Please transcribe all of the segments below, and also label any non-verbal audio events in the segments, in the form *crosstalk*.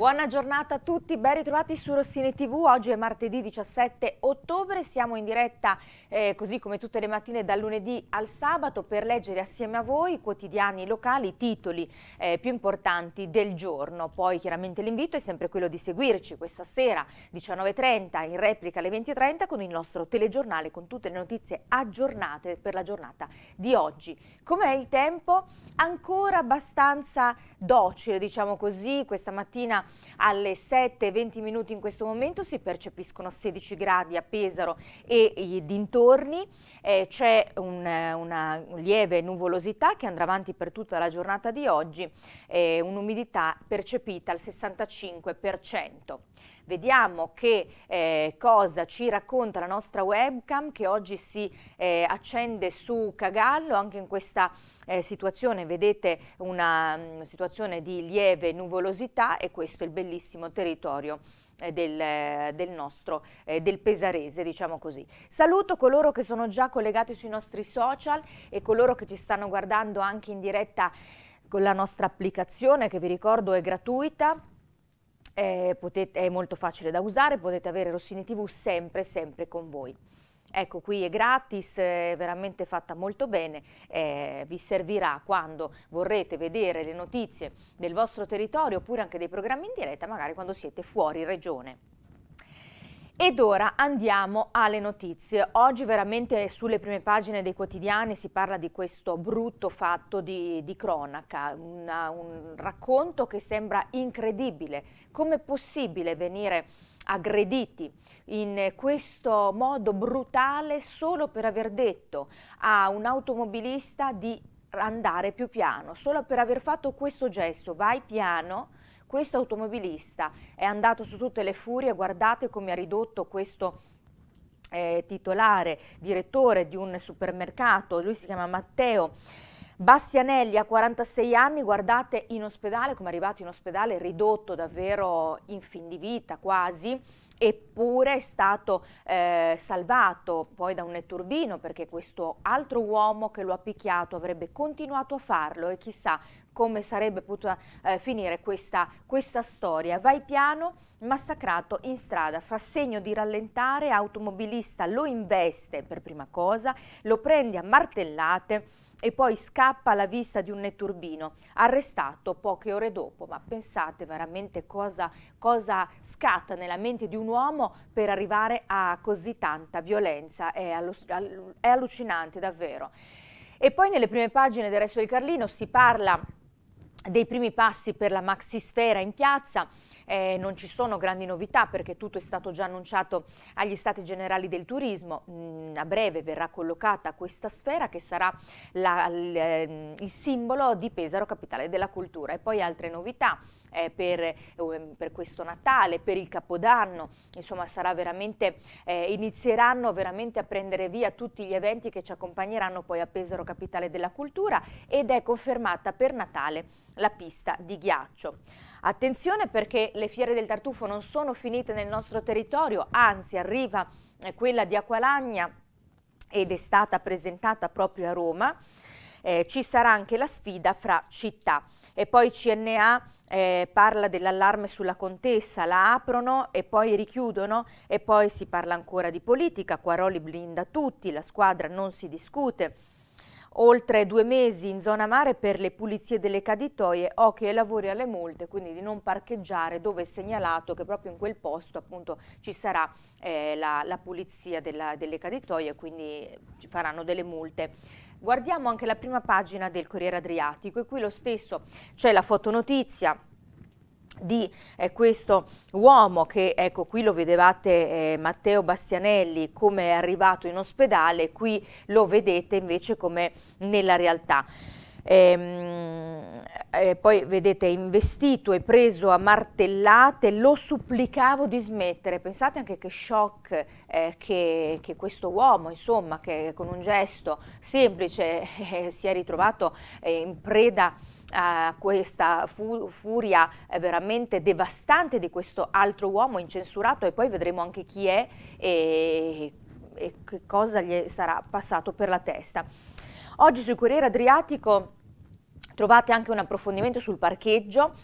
Buona giornata a tutti, ben ritrovati su Rossini TV. Oggi è martedì 17 ottobre, siamo in diretta eh, così come tutte le mattine dal lunedì al sabato per leggere assieme a voi i quotidiani locali, i titoli eh, più importanti del giorno. Poi chiaramente l'invito è sempre quello di seguirci questa sera 19.30 in replica alle 20.30 con il nostro telegiornale con tutte le notizie aggiornate per la giornata di oggi. Com'è il tempo? Ancora abbastanza docile, diciamo così, questa mattina alle 7.20 minuti in questo momento si percepiscono 16 gradi a Pesaro e i dintorni, eh, c'è un, una lieve nuvolosità che andrà avanti per tutta la giornata di oggi, eh, un'umidità percepita al 65%. Vediamo che eh, cosa ci racconta la nostra webcam che oggi si eh, accende su Cagallo, anche in questa eh, situazione vedete una mh, mm, situazione di lieve nuvolosità e questo è il bellissimo territorio eh, del, eh, del, nostro, eh, del pesarese, diciamo così. Saluto coloro che sono già collegati sui nostri social e coloro che ci stanno guardando anche in diretta con la nostra applicazione che vi ricordo è gratuita eh, potete, è molto facile da usare, potete avere Rossini TV sempre, sempre con voi. Ecco, qui è gratis, è veramente fatta molto bene, eh, vi servirà quando vorrete vedere le notizie del vostro territorio oppure anche dei programmi in diretta, magari quando siete fuori regione. Ed ora andiamo alle notizie. Oggi veramente sulle prime pagine dei quotidiani si parla di questo brutto fatto di, di cronaca, una, un racconto che sembra incredibile. Come è possibile venire aggrediti in questo modo brutale solo per aver detto a un automobilista di andare più piano, solo per aver fatto questo gesto, vai piano, questo automobilista è andato su tutte le furie, guardate come ha ridotto questo eh, titolare, direttore di un supermercato, lui si chiama Matteo. Bastianelli a 46 anni, guardate in ospedale, come è arrivato in ospedale, ridotto davvero in fin di vita quasi, eppure è stato eh, salvato poi da un netturbino perché questo altro uomo che lo ha picchiato avrebbe continuato a farlo e chissà come sarebbe potuta eh, finire questa, questa storia. Vai piano, massacrato in strada, fa segno di rallentare, automobilista lo investe per prima cosa, lo prende a martellate, e poi scappa alla vista di un netturbino, arrestato poche ore dopo. Ma pensate veramente cosa, cosa scatta nella mente di un uomo per arrivare a così tanta violenza, è, allucinante davvero. E poi nelle prime pagine del resto del Carlino si parla dei primi passi per la maxisfera in piazza, eh, non ci sono grandi novità perché tutto è stato già annunciato agli stati generali del turismo, mm, a breve verrà collocata questa sfera che sarà la, l, eh, il simbolo di Pesaro, capitale della cultura e poi altre novità eh, per, eh, per, questo Natale, per il Capodanno, insomma veramente, eh, inizieranno veramente a prendere via tutti gli eventi che ci accompagneranno poi a Pesaro Capitale della Cultura ed è confermata per Natale la pista di ghiaccio. Attenzione perché le fiere del tartufo non sono finite nel nostro territorio, anzi arriva eh, quella di Aqualagna ed è stata presentata proprio a Roma. Eh, ci sarà anche la sfida fra città e poi CNA eh, parla dell'allarme sulla contessa, la aprono e poi richiudono e poi si parla ancora di politica, Quaroli blinda tutti, la squadra non si discute. Oltre due mesi in zona mare per le pulizie delle caditoie, occhi ai lavori alle multe, quindi di non parcheggiare dove è segnalato che proprio in quel posto appunto ci sarà eh, la, la, pulizia della, delle caditoie, quindi ci faranno delle multe. Guardiamo anche la prima pagina del Corriere Adriatico e qui lo stesso c'è la fotonotizia di eh, questo uomo che ecco qui lo vedevate eh, Matteo Bastianelli come è arrivato in ospedale, qui lo vedete invece come nella realtà. E, ehm, e eh, poi vedete investito e preso a martellate lo supplicavo di smettere pensate anche che shock eh, che, che, questo uomo insomma che con un gesto semplice eh, si è ritrovato eh, in preda a questa fu furia eh, veramente devastante di questo altro uomo incensurato e poi vedremo anche chi è e, e che cosa gli sarà passato per la testa Oggi sul Corriere Adriatico trovate anche un approfondimento sul parcheggio.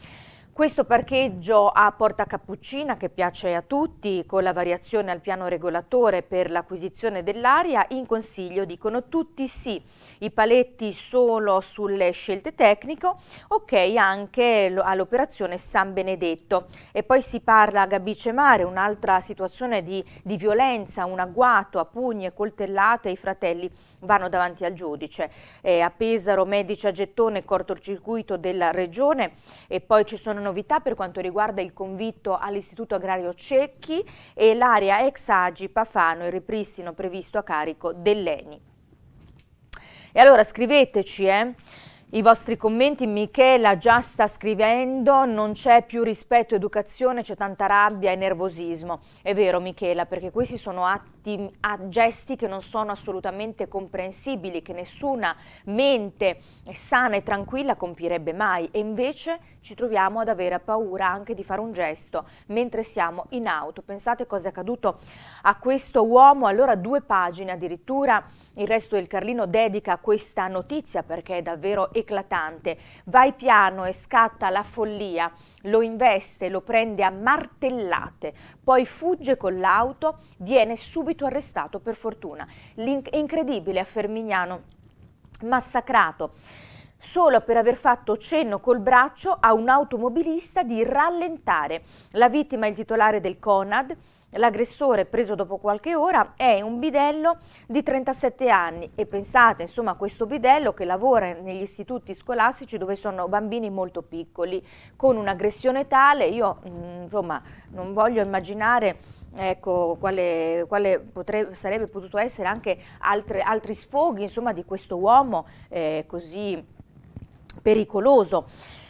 Questo parcheggio a Porta Cappuccina che piace a tutti con la variazione al piano regolatore per l'acquisizione dell'aria in consiglio dicono tutti sì, i paletti solo sulle scelte tecniche, ok anche all'operazione San Benedetto e poi si parla a Gabice Mare, un'altra situazione di, di violenza, un agguato a pugne, coltellate, i fratelli vanno davanti al giudice, eh, a Pesaro, Medici a Gettone, cortocircuito della regione e poi ci sono novità per quanto riguarda il convitto all'Istituto Agrario Cecchi e l'area ex Agi Pafano e il ripristino previsto a carico dell'ENI. E allora scriveteci, eh? I vostri commenti, Michela già sta scrivendo, non c'è più rispetto, educazione, c'è tanta rabbia e nervosismo. È vero Michela, perché questi sono atti di, a gesti che non sono assolutamente comprensibili, che nessuna mente sana e tranquilla compirebbe mai e invece ci troviamo ad avere paura anche di fare un gesto mentre siamo in auto. Pensate cosa è accaduto a questo uomo, allora due pagine addirittura il resto del Carlino dedica a questa notizia perché è davvero eclatante. Vai piano e scatta la follia, lo investe, lo prende a martellate, poi fugge con l'auto, viene subito subito arrestato per fortuna. È incredibile a Fermignano, massacrato solo per aver fatto cenno col braccio a un automobilista di rallentare. La vittima è il titolare del Conad, l'aggressore preso dopo qualche ora è un bidello di 37 anni e pensate insomma a questo bidello che lavora negli istituti scolastici dove sono bambini molto piccoli con un'aggressione tale, io mm, insomma non voglio immaginare ecco, quale, quale potrebbe, sarebbe potuto essere anche altre, altri sfoghi insomma, di questo uomo eh, così pericoloso.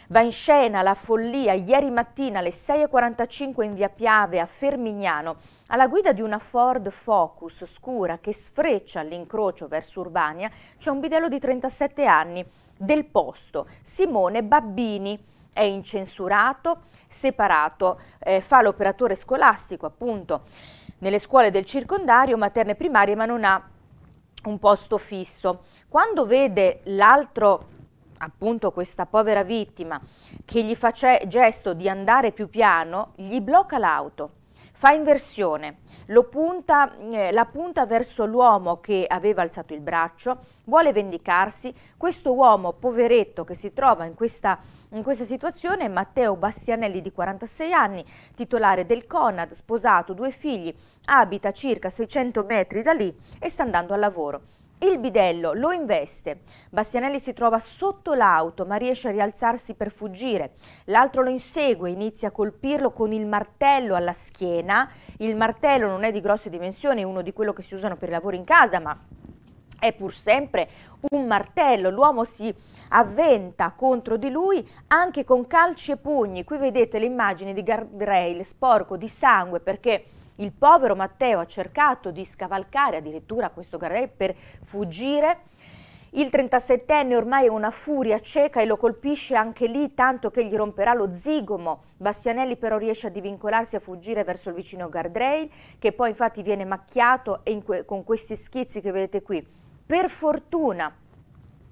Va in scena la follia ieri mattina alle 6.45 in via Piave a Fermignano alla guida di una Ford Focus scura che sfreccia all'incrocio verso Urbania c'è un bidello di 37 anni del posto, Simone Babbini è incensurato, separato, eh, fa l'operatore scolastico appunto nelle scuole del circondario, materne e primarie, ma non ha un posto fisso. Quando vede l'altro appunto questa povera vittima che gli fa gesto di andare più piano, gli blocca l'auto fa inversione, punta, eh, la punta verso l'uomo che aveva alzato il braccio, vuole vendicarsi, questo uomo poveretto che si trova in questa, in questa situazione è Matteo Bastianelli di 46 anni, titolare del Conad, sposato, due figli, abita circa 600 metri da lì e sta andando al lavoro. Il bidello lo investe. Bastianelli si trova sotto l'auto ma riesce a rialzarsi per fuggire. L'altro lo insegue, e inizia a colpirlo con il martello alla schiena. Il martello non è di grosse dimensioni, è uno di quello che si usano per i lavori in casa, ma è pur sempre un martello. L'uomo si avventa contro di lui anche con calci e pugni. Qui vedete le immagini di guardrail sporco di sangue perché il povero Matteo ha cercato di scavalcare addirittura questo garrel per fuggire. Il 37enne ormai è una furia cieca e lo colpisce anche lì tanto che gli romperà lo zigomo. Bastianelli però riesce a divincolarsi a fuggire verso il vicino guardrail che poi infatti viene macchiato que con questi schizzi che vedete qui. Per fortuna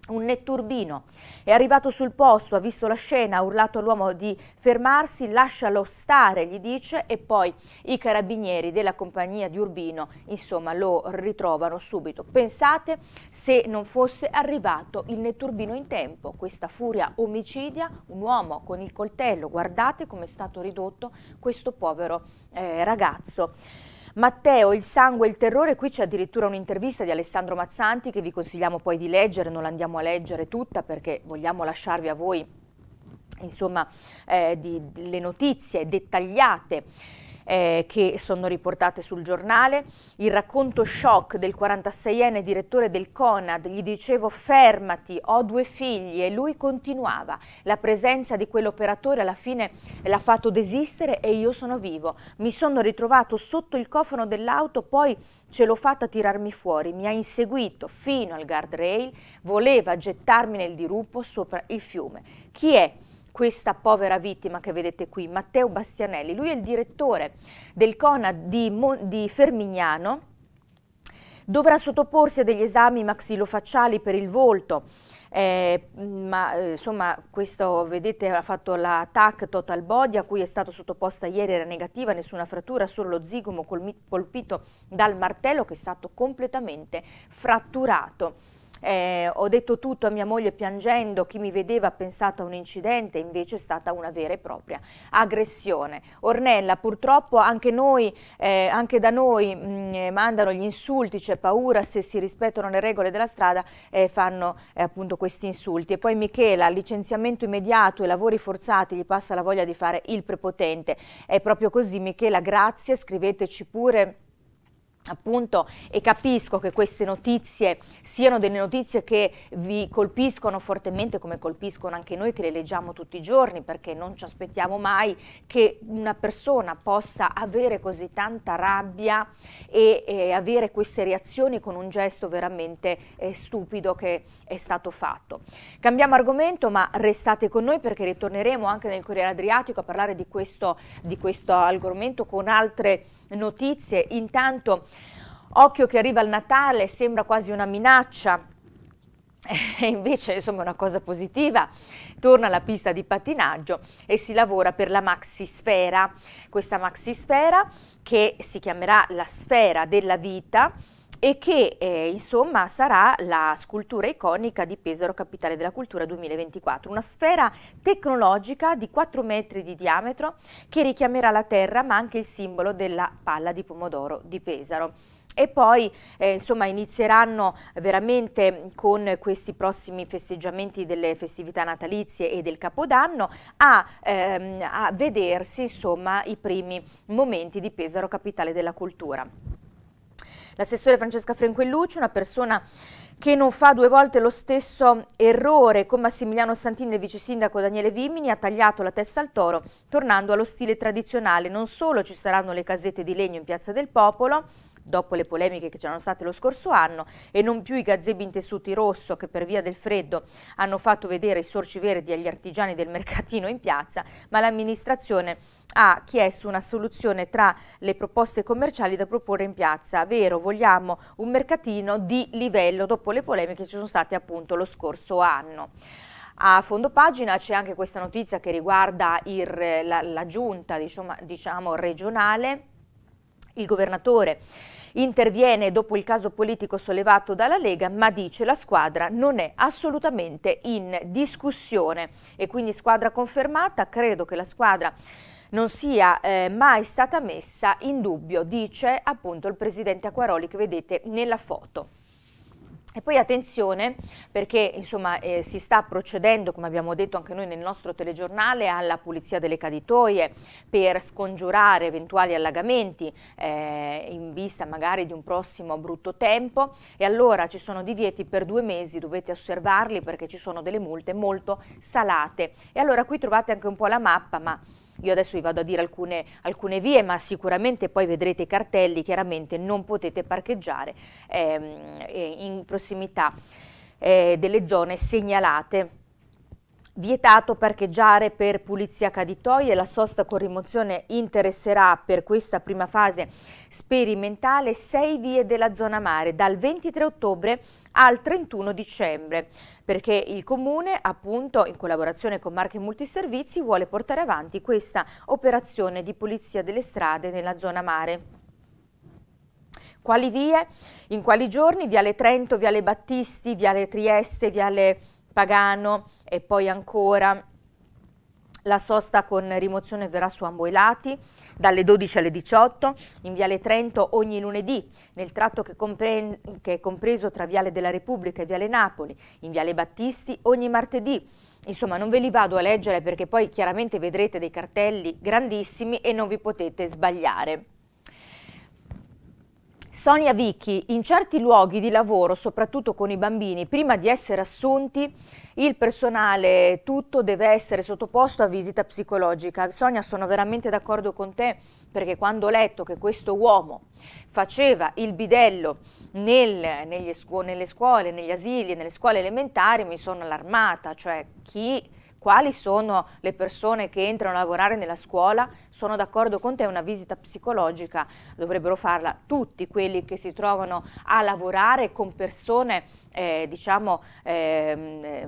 un netturbino è arrivato sul posto, ha visto la scena, ha urlato all'uomo di fermarsi, lascialo stare, gli dice, e poi i carabinieri della compagnia di Urbino, insomma, lo ritrovano subito. Pensate se non fosse arrivato il netturbino in tempo, questa furia omicidia, un uomo con il coltello, guardate come è stato ridotto questo povero eh, ragazzo. Matteo, il sangue e il terrore, qui c'è addirittura un'intervista di Alessandro Mazzanti che vi consigliamo poi di leggere, non l'andiamo a leggere tutta perché vogliamo lasciarvi a voi insomma, eh, di, di, le notizie dettagliate eh, che sono riportate sul giornale. Il racconto shock del 46enne direttore del CONAD, gli dicevo fermati, ho due figli e lui continuava. La presenza di quell'operatore alla fine l'ha fatto desistere e io sono vivo. Mi sono ritrovato sotto il cofano dell'auto, poi ce l'ho fatta tirarmi fuori, mi ha inseguito fino al guardrail, voleva gettarmi nel dirupo sopra il fiume. Chi è? questa povera vittima che vedete qui, Matteo Bastianelli. Lui è il direttore del CONA di, Mo di Fermignano, dovrà sottoporsi a degli esami maxillofacciali per il volto. Eh, ma eh, insomma questo vedete ha fatto la TAC Total Body a cui è stata sottoposta ieri era negativa, nessuna frattura, solo lo zigomo colpito dal martello che è stato completamente fratturato. Eh, ho detto tutto a mia moglie piangendo, chi mi vedeva ha pensato a un incidente, invece è stata una vera e propria aggressione. Ornella, purtroppo anche, noi, eh, anche da noi mh, mm, eh, mandano gli insulti, c'è paura se si rispettano le regole della strada e eh, fanno eh, appunto questi insulti. E poi Michela, licenziamento immediato e lavori forzati, gli passa la voglia di fare il prepotente. È proprio così Michela, grazie, scriveteci pure appunto e capisco che queste notizie siano delle notizie che vi colpiscono fortemente come colpiscono anche noi che le leggiamo tutti i giorni perché non ci aspettiamo mai che una persona possa avere così tanta rabbia e, e avere queste reazioni con un gesto veramente eh, stupido che è stato fatto. Cambiamo argomento ma restate con noi perché ritorneremo anche nel Corriere Adriatico a parlare di questo, di questo argomento con altre notizie. Intanto, occhio che arriva il Natale, sembra quasi una minaccia, *laughs* e invece insomma una cosa positiva, torna alla pista di pattinaggio e si lavora per la maxisfera, questa maxisfera che si chiamerà la sfera della vita e che eh, insomma sarà la scultura iconica di Pesaro Capitale della Cultura 2024, una sfera tecnologica di 4 metri di diametro che richiamerà la terra ma anche il simbolo della palla di pomodoro di Pesaro. E poi eh, insomma inizieranno veramente con questi prossimi festeggiamenti delle festività natalizie e del Capodanno a, ehm, a vedersi insomma i primi momenti di Pesaro Capitale della Cultura. L'assessore Francesca Frenquellucci, una persona che non fa due volte lo stesso errore con Massimiliano Santini e il vice sindaco Daniele Vimini ha tagliato la testa al toro tornando allo stile tradizionale non solo ci saranno le casette di legno in piazza del popolo dopo le polemiche che c'erano state lo scorso anno e non più i gazebi tessuti rosso che per via del freddo hanno fatto vedere i sorci verdi agli artigiani del mercatino in piazza, ma l'amministrazione ha chiesto una soluzione tra le proposte commerciali da proporre in piazza. Vero, vogliamo un mercatino di livello dopo le polemiche che ci sono state appunto lo scorso anno. A fondo pagina c'è anche questa notizia che riguarda il, la, la, giunta diciamo, diciamo regionale, il governatore Interviene dopo il caso politico sollevato dalla Lega, ma dice la squadra non è assolutamente in discussione e quindi squadra confermata, credo che la squadra non sia eh, mai stata messa in dubbio, dice appunto il presidente Acquaroli che vedete nella foto. E poi attenzione perché insomma, eh, si sta procedendo, come abbiamo detto anche noi nel nostro telegiornale, alla pulizia delle caditoie per scongiurare eventuali allagamenti eh, in vista magari di un prossimo brutto tempo e allora ci sono divieti per due mesi, dovete osservarli perché ci sono delle multe molto salate. E allora qui trovate anche un po' la mappa, ma io adesso vi vado a dire alcune, alcune vie, ma sicuramente poi vedrete i cartelli, chiaramente non potete parcheggiare ehm, in prossimità eh, delle zone segnalate Vietato parcheggiare per pulizia caditoie, la sosta con rimozione interesserà per questa prima fase sperimentale sei vie della zona mare dal 23 ottobre al 31 dicembre perché il Comune appunto in collaborazione con Marche Multiservizi vuole portare avanti questa operazione di pulizia delle strade nella zona mare. Quali vie? In quali giorni? Viale Trento, Viale Battisti, Viale Trieste, Viale pagano e poi ancora la sosta con rimozione verrà su ambo i lati dalle 12 alle 18 in Viale Trento ogni lunedì nel tratto che, che è compreso tra Viale della Repubblica e Viale Napoli, in Viale Battisti ogni martedì. Insomma, non ve li vado a leggere perché poi chiaramente vedrete dei cartelli grandissimi e non vi potete sbagliare. Sonia Vichi, in certi luoghi di lavoro, soprattutto con i bambini, prima di essere assunti, il personale tutto deve essere sottoposto a visita psicologica. Sonia, sono veramente d'accordo con te perché quando ho letto che questo uomo faceva il bidello nel, scu nelle scuole, negli asili, nelle scuole elementari, mi sono allarmata, cioè chi quali sono le persone che entrano a lavorare nella scuola, sono d'accordo con te, una visita psicologica dovrebbero farla tutti quelli che si trovano a lavorare con persone eh, diciamo eh,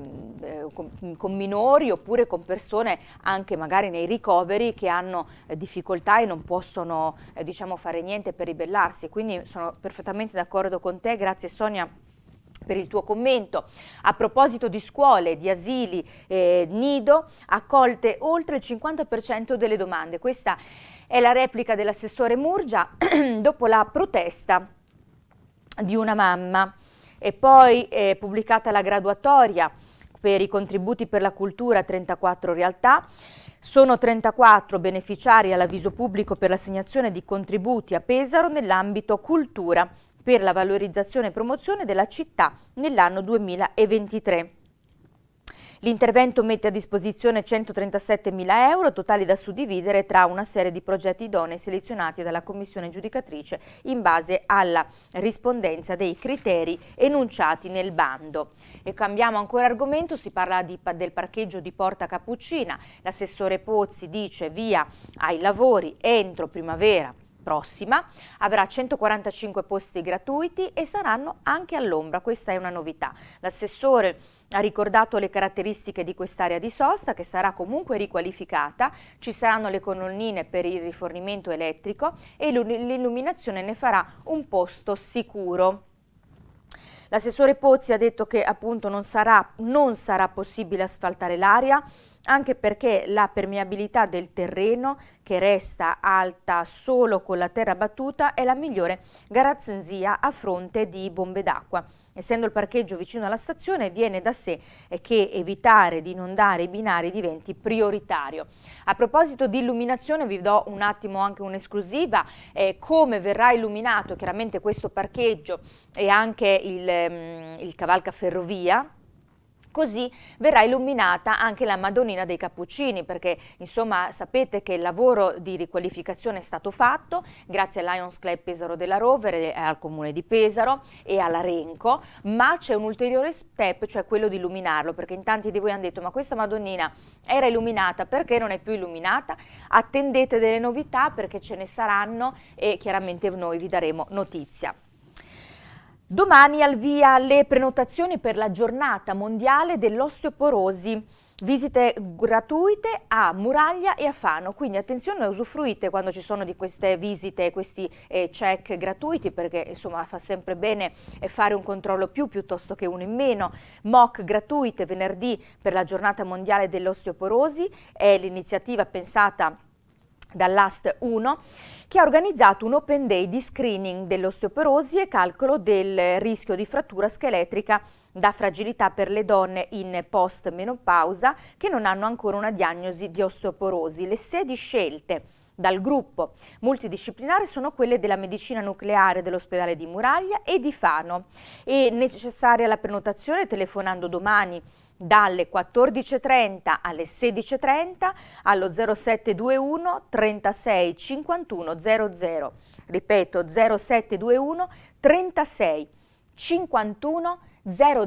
con, con, minori oppure con persone anche magari nei ricoveri che hanno eh, difficoltà e non possono eh, diciamo fare niente per ribellarsi, quindi sono perfettamente d'accordo con te, grazie Sonia per il tuo commento. A proposito di scuole, di asili, eh, nido, accolte oltre il 50% delle domande. Questa è la replica dell'assessore Murgia *clears throat* dopo la protesta di una mamma. E poi è pubblicata la graduatoria per i contributi per la cultura 34 realtà. Sono 34 beneficiari all'avviso pubblico per l'assegnazione di contributi a Pesaro nell'ambito cultura per la valorizzazione e promozione della città nell'anno 2023. L'intervento mette a disposizione 137.000 euro totali da suddividere tra una serie di progetti idonei selezionati dalla commissione giudicatrice in base alla rispondenza dei criteri enunciati nel bando. E cambiamo ancora argomento, si parla di, del parcheggio di Porta Cappuccina. L'assessore Pozzi dice via ai lavori entro primavera prossima, avrà 145 posti gratuiti e saranno anche all'ombra, questa è una novità. L'assessore ha ricordato le caratteristiche di quest'area di sosta che sarà comunque riqualificata, ci saranno le colonnine per il rifornimento elettrico e l'illuminazione ne farà un posto sicuro. L'assessore Pozzi ha detto che appunto non sarà, non sarà possibile asfaltare l'area, anche perché la permeabilità del terreno, che resta alta solo con la terra battuta, è la migliore garanzia a fronte di bombe d'acqua. Essendo il parcheggio vicino alla stazione, viene da sé che evitare di inondare i binari diventi prioritario. A proposito di illuminazione, vi do un attimo anche un'esclusiva. Eh, come verrà illuminato chiaramente questo parcheggio e anche il, mm, il cavalcaferrovia, Così verrà illuminata anche la Madonnina dei Cappuccini perché insomma sapete che il lavoro di riqualificazione è stato fatto grazie al Lions Club Pesaro della Rovere, eh, al Comune di Pesaro e all'Arenco, ma c'è un ulteriore step, cioè quello di illuminarlo perché in tanti di voi hanno detto ma questa Madonnina era illuminata perché non è più illuminata? Attendete delle novità perché ce ne saranno e chiaramente noi vi daremo notizia. Domani al via le prenotazioni per la giornata mondiale dell'osteoporosi. Visite gratuite a Muraglia e a Fano, quindi attenzione, usufruite quando ci sono di queste visite, questi eh, check gratuiti perché insomma fa sempre bene eh, fare un controllo più piuttosto che uno in meno. Mock gratuite venerdì per la giornata mondiale dell'osteoporosi è l'iniziativa pensata dall'AST 1 che ha organizzato un open day di screening dell'osteoporosi e calcolo del rischio di frattura scheletrica da fragilità per le donne in post-menopausa che non hanno ancora una diagnosi di osteoporosi. Le sedi scelte dal gruppo multidisciplinare sono quelle della medicina nucleare dell'ospedale di Muraglia e di Fano. È necessaria la prenotazione telefonando domani dalle 14.30 alle 16.30 allo 0721 36 51 00. Ripeto 0721 36 51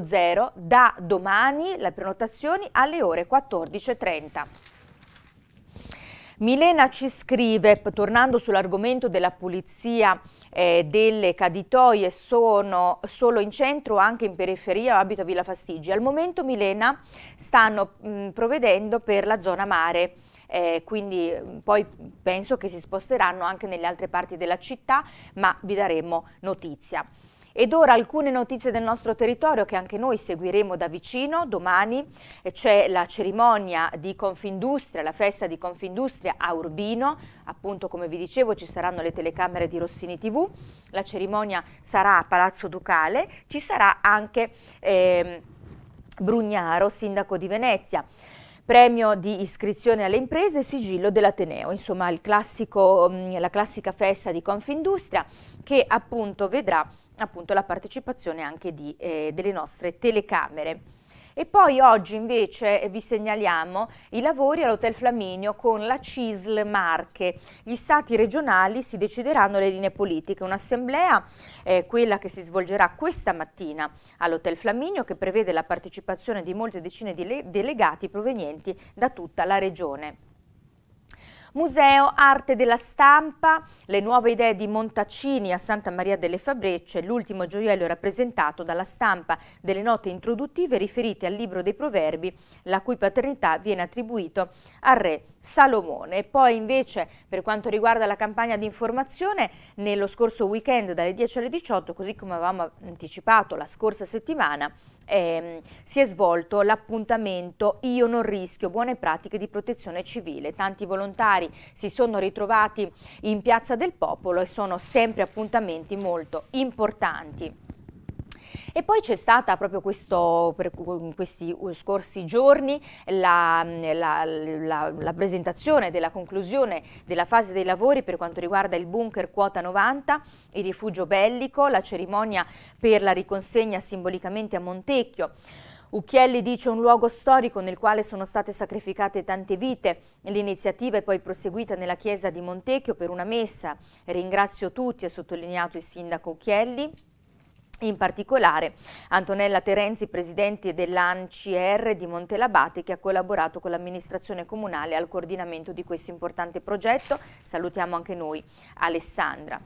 00 da domani le prenotazioni alle ore 14.30. Milena ci scrive, tornando sull'argomento della pulizia eh, delle caditoie, sono solo in centro o anche in periferia, abito a Villa Fastigi. Al momento Milena stanno mh, mm, provvedendo per la zona mare. Eh, quindi mm, poi penso che si sposteranno anche nelle altre parti della città, ma vi daremo notizia. Ed ora alcune notizie del nostro territorio che anche noi seguiremo da vicino. Domani eh, c'è la cerimonia di Confindustria, la festa di Confindustria a Urbino. Appunto, come vi dicevo, ci saranno le telecamere di Rossini TV. La cerimonia sarà a Palazzo Ducale. Ci sarà anche eh, Brugnaro, sindaco di Venezia premio di iscrizione alle imprese e sigillo dell'Ateneo, insomma classico, mm, la classica festa di Confindustria che appunto vedrà appunto la partecipazione anche di, eh, delle nostre telecamere. E poi oggi invece vi segnaliamo i lavori all'Hotel Flaminio con la CISL Marche. Gli stati regionali si decideranno le linee politiche. Un'assemblea, eh, quella che si svolgerà questa mattina all'Hotel Flaminio, che prevede la partecipazione di molte decine di delegati provenienti da tutta la regione. Museo Arte della Stampa, le nuove idee di Montaccini a Santa Maria delle Fabrecce, l'ultimo gioiello rappresentato dalla stampa delle note introduttive riferite al libro dei proverbi, la cui paternità viene attribuito al re Salomone. E poi invece per quanto riguarda la campagna di informazione, nello scorso weekend dalle 10 alle 18, così come avevamo anticipato la scorsa settimana, eh, si è svolto l'appuntamento Io non rischio, buone pratiche di protezione civile. Tanti volontari si sono ritrovati in Piazza del Popolo e sono sempre appuntamenti molto importanti. E poi c'è stata proprio questo, per questi scorsi giorni la, la, la, la, presentazione della conclusione della fase dei lavori per quanto riguarda il bunker quota 90, il rifugio bellico, la cerimonia per la riconsegna simbolicamente a Montecchio. Ucchielli dice un luogo storico nel quale sono state sacrificate tante vite. L'iniziativa è poi proseguita nella chiesa di Montecchio per una messa. Ringrazio tutti, ha sottolineato il sindaco Ucchielli. In particolare Antonella Terenzi, presidente dell'ANCR di Montelabate, che ha collaborato con l'amministrazione comunale al coordinamento di questo importante progetto. Salutiamo anche noi Alessandra.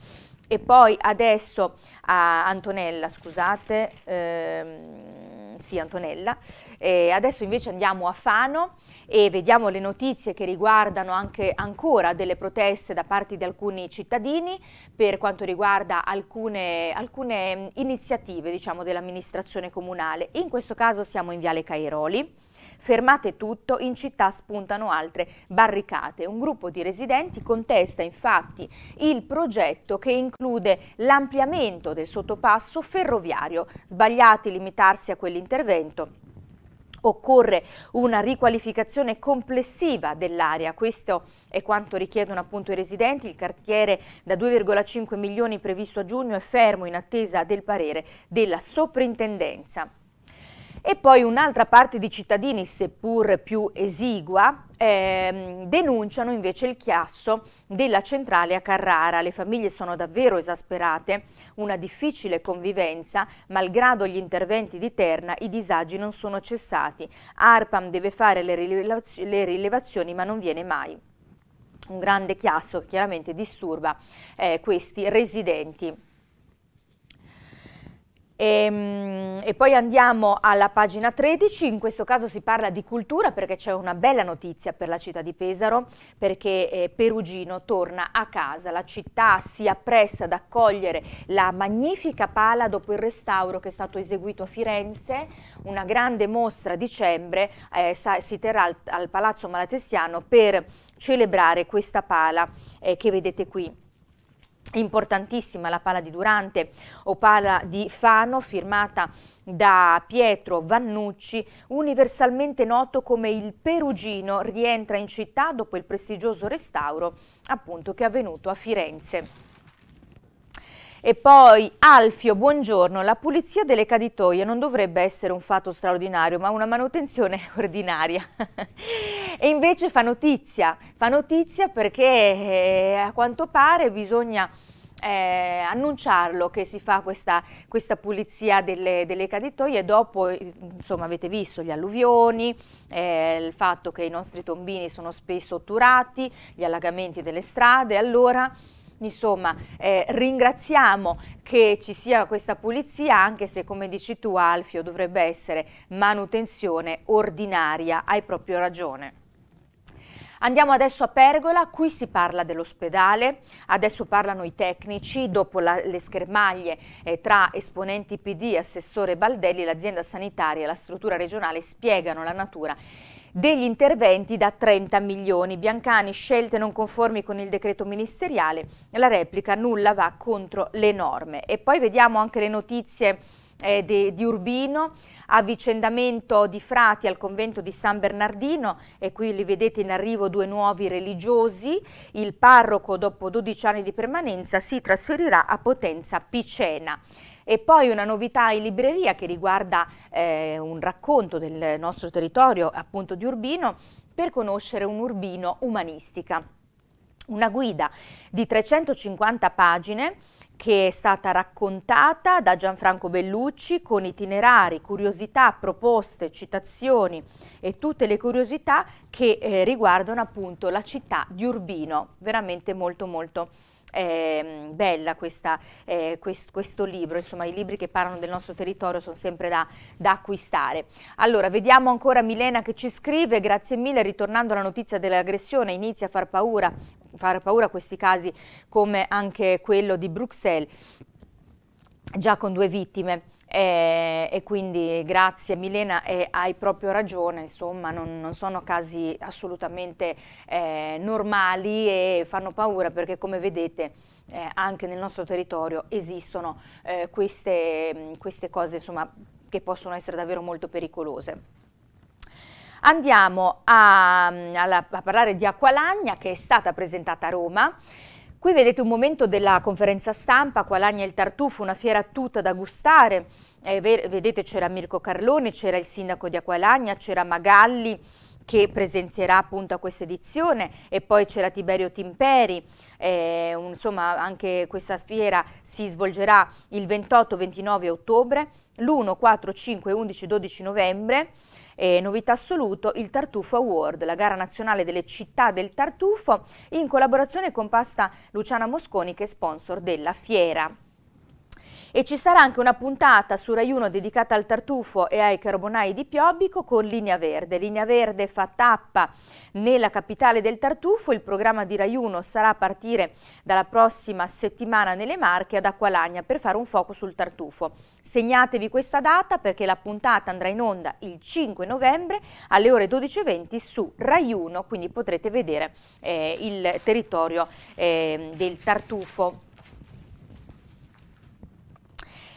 E poi adesso a Antonella, scusate, ehm, sì Antonella, e adesso invece andiamo a Fano e vediamo le notizie che riguardano anche ancora delle proteste da parte di alcuni cittadini per quanto riguarda alcune, alcune iniziative diciamo, dell'amministrazione comunale. In questo caso siamo in Viale Cairoli Fermate tutto, in città spuntano altre barricate. Un gruppo di residenti contesta infatti il progetto che include l'ampliamento del sottopasso ferroviario. Sbagliati limitarsi a quell'intervento occorre una riqualificazione complessiva dell'area. Questo è quanto richiedono appunto i residenti. Il quartiere da 2,5 milioni previsto a giugno è fermo in attesa del parere della soprintendenza. E poi un'altra parte di cittadini, seppur più esigua, eh, denunciano invece il chiasso della centrale a Carrara. Le famiglie sono davvero esasperate, una difficile convivenza, malgrado gli interventi di Terna i disagi non sono cessati. ARPAM deve fare le, rilevaz le rilevazioni ma non viene mai. Un grande chiasso che chiaramente disturba eh, questi residenti. E, ehm, e, poi andiamo alla pagina 13, in questo caso si parla di cultura perché c'è una bella notizia per la città di Pesaro, perché eh, Perugino torna a casa, la città si appresta ad accogliere la magnifica pala dopo il restauro che è stato eseguito a Firenze, una grande mostra a dicembre eh, si terrà al, al, Palazzo Malatestiano per celebrare questa pala eh, che vedete qui importantissima la pala di Durante o pala di Fano firmata da Pietro Vannucci, universalmente noto come il Perugino, rientra in città dopo il prestigioso restauro appunto che è avvenuto a Firenze. E poi Alfio, buongiorno. La pulizia delle caditoie non dovrebbe essere un fatto straordinario, ma una manutenzione *laughs* ordinaria. *laughs* e invece fa notizia, fa notizia perché eh, a quanto pare bisogna... Eh, annunciarlo che si fa questa, questa pulizia delle, delle, caditoie dopo insomma avete visto gli alluvioni eh, il fatto che i nostri tombini sono spesso otturati gli allagamenti delle strade allora Insomma, eh, ringraziamo che ci sia questa pulizia, anche se come dici tu Alfio dovrebbe essere manutenzione ordinaria, hai proprio ragione. Andiamo adesso a Pergola, qui si parla dell'ospedale, adesso parlano i tecnici, dopo la, le schermaglie eh, tra esponenti PD, assessore Baldelli, l'azienda sanitaria e la struttura regionale spiegano la natura degli interventi da 30 milioni. Biancani, scelte non conformi con il decreto ministeriale, la replica nulla va contro le norme. E poi vediamo anche le notizie eh, di, di Urbino, avvicendamento di frati al convento di San Bernardino e qui li vedete in arrivo due nuovi religiosi. Il parroco dopo 12 anni di permanenza si trasferirà a Potenza Picena. E poi una novità in libreria che riguarda eh, un racconto del nostro territorio, appunto di Urbino, per conoscere un Urbino umanistica. Una guida di 350 pagine che è stata raccontata da Gianfranco Bellucci con itinerari, curiosità, proposte, citazioni e tutte le curiosità che eh, riguardano appunto la città di Urbino, veramente molto molto eh, bella questa, eh, quest, questo libro, insomma i libri che parlano del nostro territorio sono sempre da, da, acquistare. Allora vediamo ancora Milena che ci scrive, grazie mille, ritornando alla notizia dell'aggressione inizia a far paura, far paura questi casi come anche quello di Bruxelles, già con due vittime eh, e quindi grazie Milena, eh, hai proprio ragione, insomma non, non sono casi assolutamente eh, normali e fanno paura perché come vedete eh, anche nel nostro territorio esistono eh, queste, queste, cose insomma, che possono essere davvero molto pericolose. Andiamo a, a, a parlare di Acqualagna che è stata presentata a Roma Qui vedete un momento della conferenza stampa, Qualagna il Tartufo, una fiera tutta da gustare. Eh, vedete c'era Mirko Carlone, c'era il sindaco di Aqualagna, c'era Magalli che presenzierà appunto a questa edizione e poi c'era Tiberio Timperi, eh, insomma anche questa fiera si svolgerà il 28-29 ottobre, l'1, 4, 5, 11, 12 novembre e novità assoluto, il Tartufo Award, la gara nazionale delle città del tartufo, in collaborazione con Pasta Luciana Mosconi che è sponsor della fiera. E ci sarà anche una puntata su Rai 1 dedicata al tartufo e ai carbonai di Piobbico con Linea Verde. Linea Verde fa tappa nella capitale del tartufo. Il programma di Rai 1 sarà a partire dalla prossima settimana nelle Marche ad Acqualagna per fare un fuoco sul tartufo. Segnatevi questa data perché la puntata andrà in onda il 5 novembre alle ore 12.20 su Rai 1, quindi potrete vedere eh, il territorio eh, del tartufo.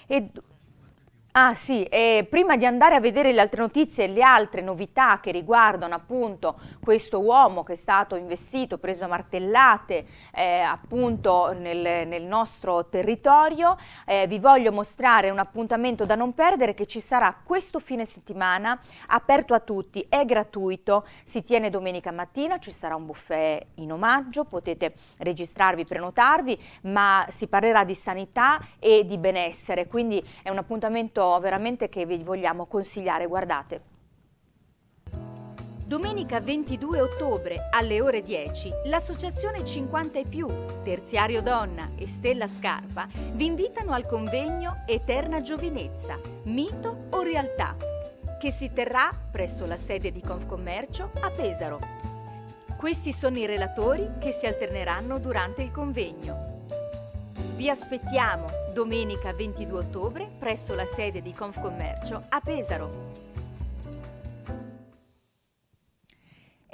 it Ah sì, e prima di andare a vedere le altre notizie e le altre novità che riguardano appunto questo uomo che è stato investito, preso a martellate eh, appunto nel, nel, nostro territorio, eh, vi voglio mostrare un appuntamento da non perdere che ci sarà questo fine settimana, aperto a tutti, è gratuito, si tiene domenica mattina, ci sarà un buffet in omaggio, potete registrarvi, prenotarvi, ma si parlerà di sanità e di benessere, quindi è un appuntamento prodotto veramente che vi vogliamo consigliare, guardate. Domenica 22 ottobre alle ore 10 l'associazione 50 e più, Terziario Donna e Stella Scarpa vi invitano al convegno Eterna Giovinezza, mito o realtà, che si terrà presso la sede di Confcommercio a Pesaro. Questi sono i relatori che si alterneranno durante il convegno. Vi aspettiamo domenica 22 ottobre presso la sede di Confcommercio a Pesaro.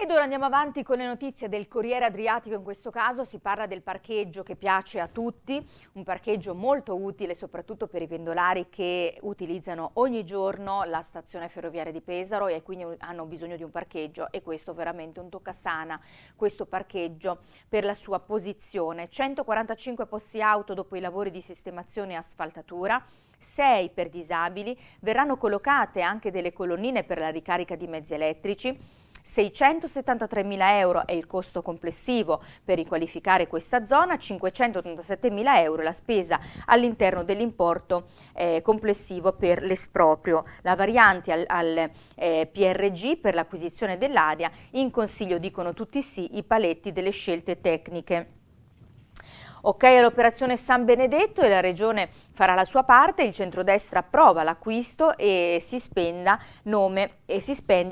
Ed ora andiamo avanti con le notizie del Corriere Adriatico, in questo caso si parla del parcheggio che piace a tutti, un parcheggio molto utile soprattutto per i pendolari che utilizzano ogni giorno la stazione ferroviaria di Pesaro e quindi hanno bisogno di un parcheggio e questo è veramente un toccasana, questo parcheggio per la sua posizione. 145 posti auto dopo i lavori di sistemazione e asfaltatura, 6 per disabili, verranno collocate anche delle colonnine per la ricarica di mezzi elettrici, 673.000 euro è il costo complessivo per riqualificare questa zona, 587.000 euro è la spesa all'interno dell'importo eh, complessivo per l'esproprio. La variante al, al eh, PRG per l'acquisizione dell'area, in consiglio dicono tutti sì i paletti delle scelte tecniche Ok all'operazione San Benedetto e la Regione farà la sua parte, il centrodestra approva l'acquisto e, si spende a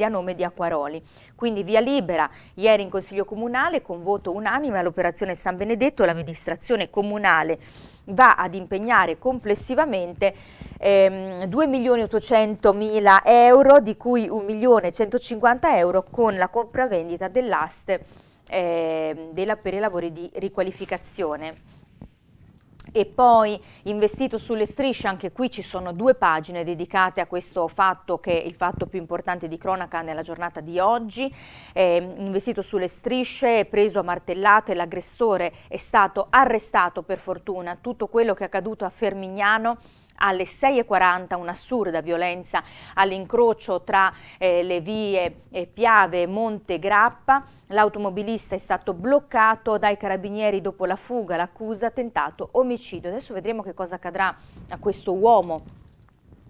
nome di Acquaroli. Quindi via libera, ieri in Consiglio Comunale con voto unanime all'operazione San Benedetto l'amministrazione comunale va ad impegnare complessivamente ehm, 2.800.000 euro, di cui 1.150.000 euro con la compravendita dell'aste eh, della, per i lavori di riqualificazione. E poi investito sulle strisce, anche qui ci sono due pagine dedicate a questo fatto che è il fatto più importante di cronaca nella giornata di oggi. Eh, investito sulle strisce, preso a martellate, l'aggressore è stato arrestato per fortuna. Tutto quello che è accaduto a Fermignano alle 6.40 un'assurda violenza all'incrocio tra eh, le vie eh, Piave e Monte Grappa. L'automobilista è stato bloccato dai carabinieri dopo la fuga, l'accusa tentato omicidio. Adesso vedremo che cosa accadrà a questo uomo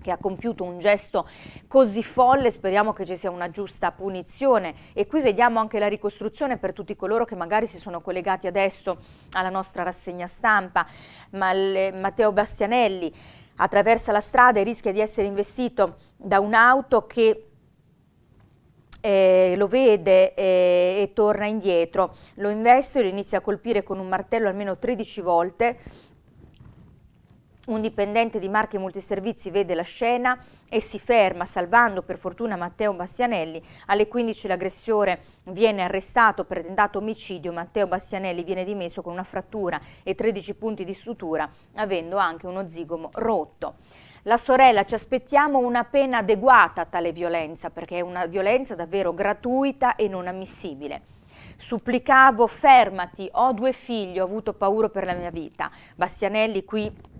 che ha compiuto un gesto così folle, speriamo che ci sia una giusta punizione e qui vediamo anche la ricostruzione per tutti coloro che magari si sono collegati adesso alla nostra rassegna stampa, Matteo Bastianelli attraversa la strada e rischia di essere investito da un'auto che eh, lo vede eh, e torna indietro, lo investe e lo inizia a colpire con un martello almeno 13 volte un dipendente di Marche Multiservizi vede la scena e si ferma, salvando per fortuna Matteo Bastianelli. Alle 15 l'aggressore viene arrestato per tentato omicidio. Matteo Bastianelli viene dimesso con una frattura e 13 punti di sutura, avendo anche uno zigomo rotto. La sorella ci aspettiamo una pena adeguata a tale violenza, perché è una violenza davvero gratuita e non ammissibile. Supplicavo, fermati, ho due figli, ho avuto paura per la mia vita. Bastianelli qui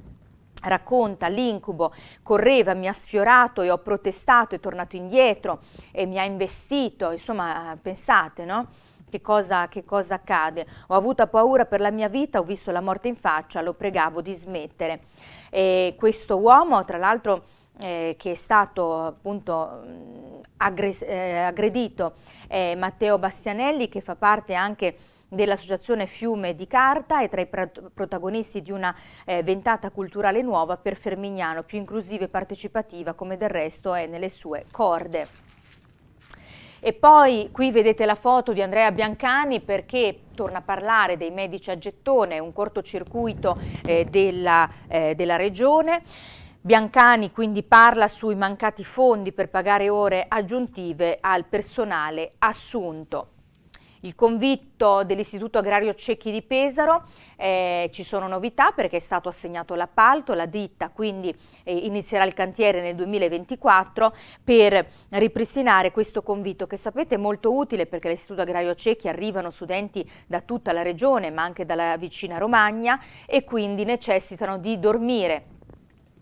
racconta l'incubo, correva, mi ha sfiorato e ho protestato, è tornato indietro e mi ha investito, insomma pensate no? Che cosa, che cosa accade? Ho avuto paura per la mia vita, ho visto la morte in faccia, lo pregavo di smettere. E questo uomo, tra l'altro, eh, che è stato appunto mm, eh, aggredito, è Matteo Bastianelli, che fa parte anche dell'associazione Fiume di Carta e tra i protagonisti di una eh, ventata culturale nuova per Fermignano, più inclusiva e partecipativa come del resto è nelle sue corde. E poi qui vedete la foto di Andrea Biancani perché torna a parlare dei medici a gettone, un cortocircuito eh, della, eh, della regione. Biancani quindi parla sui mancati fondi per pagare ore aggiuntive al personale assunto il convitto dell'Istituto Agrario Cecchi di Pesaro, eh, ci sono novità perché è stato assegnato l'appalto, la ditta quindi eh, inizierà il cantiere nel 2024 per ripristinare questo convitto che sapete è molto utile perché all'Istituto Agrario Cecchi arrivano studenti da tutta la regione ma anche dalla vicina Romagna e quindi necessitano di dormire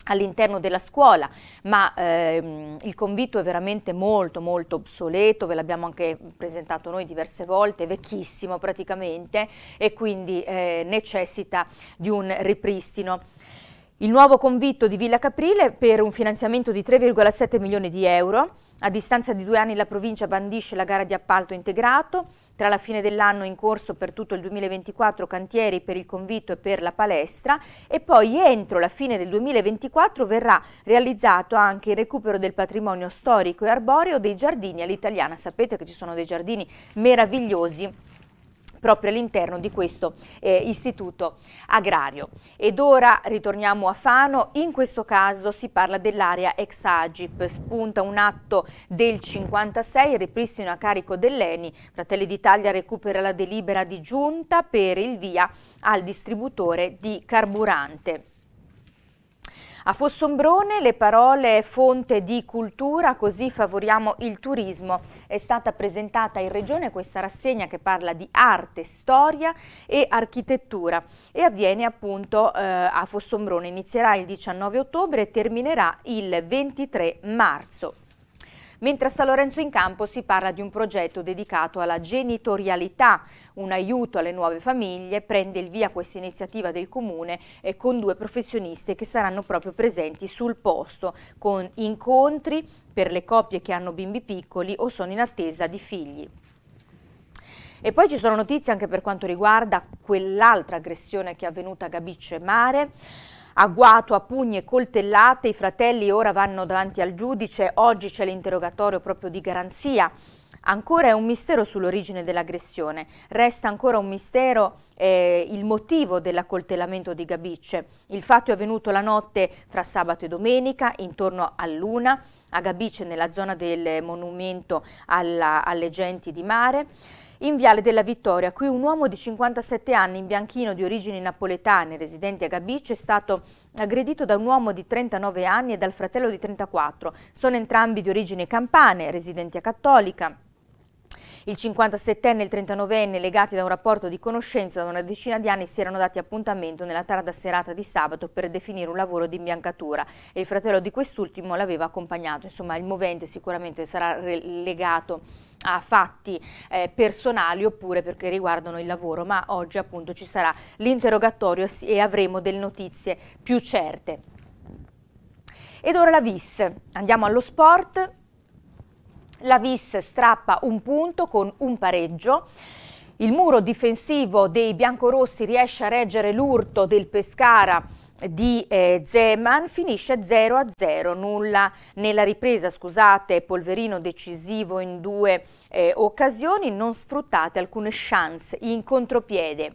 all'interno della scuola, ma ehm, il convitto è veramente molto molto obsoleto, ve l'abbiamo anche presentato noi diverse volte, vecchissimo praticamente e quindi eh, necessita di un ripristino. Il nuovo convitto di Villa Caprile per un finanziamento di 3,7 milioni di euro. A distanza di due anni la provincia bandisce la gara di appalto integrato. Tra la fine dell'anno in corso per tutto il 2024 cantieri per il convitto e per la palestra e poi entro la fine del 2024 verrà realizzato anche il recupero del patrimonio storico e arboreo dei giardini all'italiana. Sapete che ci sono dei giardini meravigliosi proprio all'interno di questo eh, istituto agrario. Ed ora ritorniamo a Fano, in questo caso si parla dell'area ex Agip, spunta un atto del 56, ripristino a carico dell'ENI, Fratelli d'Italia recupera la delibera di giunta per il via al distributore di carburante. A Fossombrone le parole fonte di cultura, così favoriamo il turismo. È stata presentata in regione questa rassegna che parla di arte, storia e architettura e avviene appunto eh, a Fossombrone. Inizierà il 19 ottobre e terminerà il 23 marzo. Mentre a San Lorenzo in Campo si parla di un progetto dedicato alla genitorialità, un aiuto alle nuove famiglie, prende il via questa iniziativa del Comune eh, con due professioniste che saranno proprio presenti sul posto, con incontri per le coppie che hanno bimbi piccoli o sono in attesa di figli. E poi ci sono notizie anche per quanto riguarda quell'altra aggressione che è avvenuta a Gabicce Mare. A a pugni e coltellate, i fratelli ora vanno davanti al giudice, oggi c'è l'interrogatorio proprio di garanzia. Ancora è un mistero sull'origine dell'aggressione, resta ancora un mistero eh, il motivo dell'accoltellamento di Gabicce. Il fatto è avvenuto la notte fra sabato e domenica, intorno Luna, a Gabicce nella zona del monumento alla, alle genti di mare in Viale della Vittoria. Qui un uomo di 57 anni in bianchino di origini napoletane residente a Gabice è stato aggredito da un uomo di 39 anni e dal fratello di 34. Sono entrambi di origine campane residenti a Cattolica. Il 57enne e il 39enne, legati da un rapporto di conoscenza da una decina di anni, si erano dati appuntamento nella tarda serata di sabato per definire un lavoro di imbiancatura e il fratello di quest'ultimo l'aveva accompagnato. Insomma, il movente sicuramente sarà legato a fatti eh, personali oppure perché riguardano il lavoro, ma oggi appunto ci sarà l'interrogatorio e avremo delle notizie più certe. Ed ora la VIS. Andiamo allo sport. La Vis strappa un punto con un pareggio. Il muro difensivo dei biancorossi riesce a reggere l'urto del Pescara di eh, Zeman finisce 0 0 nulla nella ripresa scusate Polverino decisivo in due eh, occasioni non sfruttate alcune chance in contropiede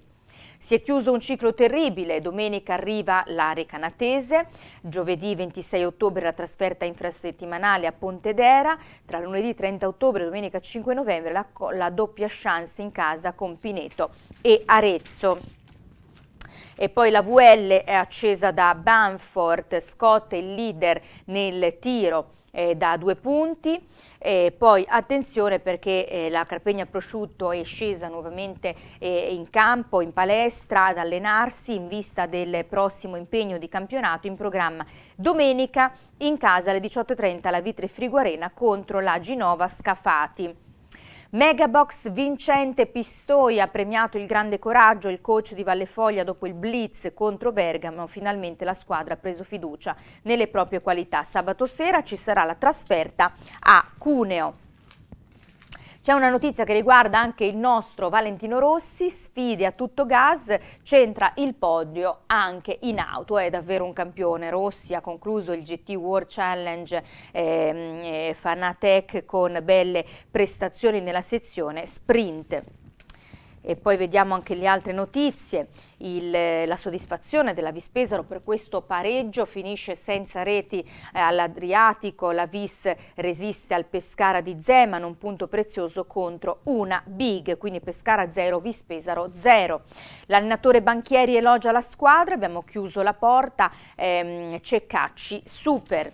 si è chiuso un ciclo terribile, domenica arriva l'area canatese, giovedì 26 ottobre la trasferta infrasettimanale a Pontedera, tra lunedì 30 ottobre e domenica 5 novembre la, la doppia chance in casa con Pineto e Arezzo. E poi la VL è accesa da Banford, Scott è il leader nel tiro eh, da due punti. E poi attenzione perché eh, la Carpegna Prosciutto è scesa nuovamente eh, in campo, in palestra, ad allenarsi in vista del prossimo impegno di campionato in programma domenica in casa alle 18.30 alla Vitre Friguarena contro la Ginova Scafati. Megabox vincente Pistoia ha premiato il grande coraggio, il coach di Vallefoglia dopo il blitz contro Bergamo, finalmente la squadra ha preso fiducia nelle proprie qualità. Sabato sera ci sarà la trasferta a Cuneo. C'è una notizia che riguarda anche il nostro Valentino Rossi, sfide a tutto gas, centra il podio anche in auto, è davvero un campione. Rossi ha concluso il GT World Challenge eh, Fanatec con belle prestazioni nella sezione sprint e poi vediamo anche le altre notizie, Il, eh, la soddisfazione della Vispesaro per questo pareggio, finisce senza reti eh, all'Adriatico, la Vis resiste al Pescara di Zeman, un punto prezioso contro una Big, quindi Pescara 0, Vispesaro 0. L'allenatore Banchieri elogia la squadra, abbiamo chiuso la porta, ehm, Ceccacci super.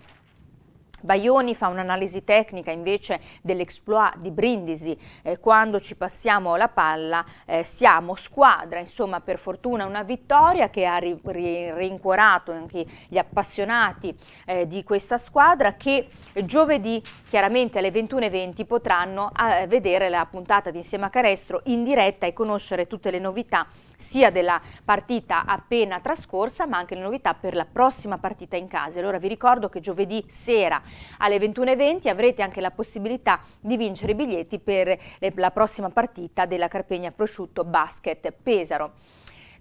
Baioni fa un'analisi tecnica invece dell'exploit di Brindisi, eh, quando ci passiamo la palla eh, siamo squadra, insomma per fortuna una vittoria che ha ri ri rincuorato anche gli appassionati eh, di questa squadra che giovedì chiaramente alle 21.20 potranno eh, vedere la puntata di Insieme a Carestro in diretta e conoscere tutte le novità sia della partita appena trascorsa ma anche le novità per la prossima partita in casa. Allora vi ricordo che giovedì sera alle 21.20 avrete anche la possibilità di vincere i biglietti per la prossima partita della Carpegna Prosciutto Basket Pesaro.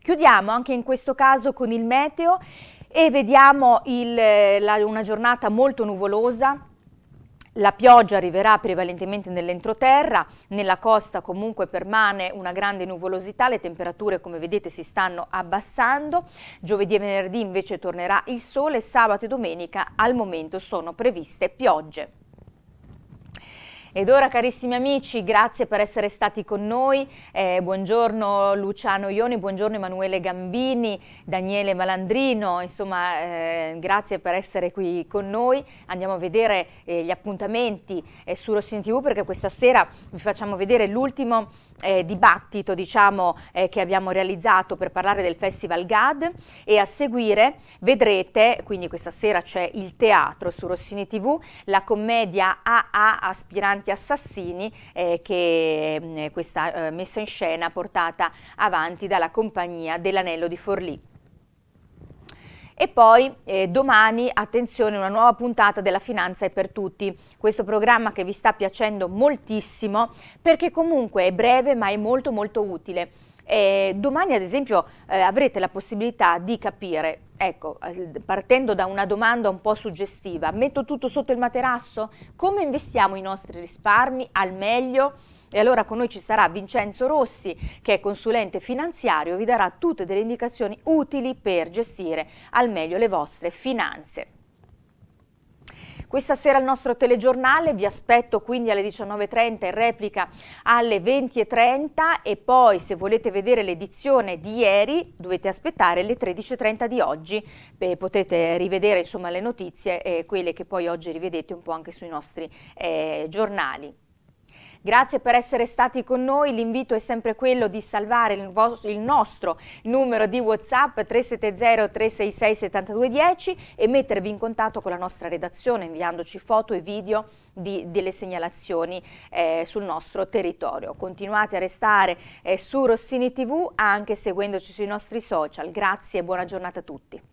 Chiudiamo anche in questo caso con il meteo e vediamo il, la, una giornata molto nuvolosa, la pioggia arriverà prevalentemente nell'entroterra, nella costa comunque permane una grande nuvolosità, le temperature come vedete si stanno abbassando, giovedì e venerdì invece tornerà il sole, sabato e domenica al momento sono previste piogge. Ed ora carissimi amici, grazie per essere stati con noi. Eh, buongiorno Luciano Ioni, buongiorno Emanuele Gambini, Daniele Malandrino, insomma eh, grazie per essere qui con noi. Andiamo a vedere eh, gli appuntamenti eh, su Rossini TV perché questa sera vi facciamo vedere l'ultimo eh, dibattito diciamo, eh, che abbiamo realizzato per parlare del Festival GAD e a seguire vedrete, quindi questa sera c'è il teatro su Rossini TV, la commedia AA Aspiranti Assassini eh, che mm, questa eh, messa in scena portata avanti dalla compagnia dell'Anello di Forlì. E poi eh, domani, attenzione, una nuova puntata della Finanza è per tutti. Questo programma che vi sta piacendo moltissimo perché comunque è breve ma è molto molto utile. Eh, domani ad esempio eh, avrete la possibilità di capire, ecco, eh, partendo da una domanda un po' suggestiva, metto tutto sotto il materasso? Come investiamo i nostri risparmi al meglio? E allora con noi ci sarà Vincenzo Rossi, che è consulente finanziario, vi darà tutte delle indicazioni utili per gestire al meglio le vostre finanze. Questa sera il nostro telegiornale, vi aspetto quindi alle 19.30 in replica alle 20.30 e poi se volete vedere l'edizione di ieri dovete aspettare le 13.30 di oggi, Beh, potete rivedere insomma, le notizie, eh, quelle che poi oggi rivedete un po' anche sui nostri eh, giornali. Grazie per essere stati con noi, l'invito è sempre quello di salvare il, il nostro numero di Whatsapp 370-366-7210 e mettervi in contatto con la nostra redazione inviandoci foto e video di, delle segnalazioni eh, sul nostro territorio. Continuate a restare eh, su Rossini TV anche seguendoci sui nostri social. Grazie e buona giornata a tutti.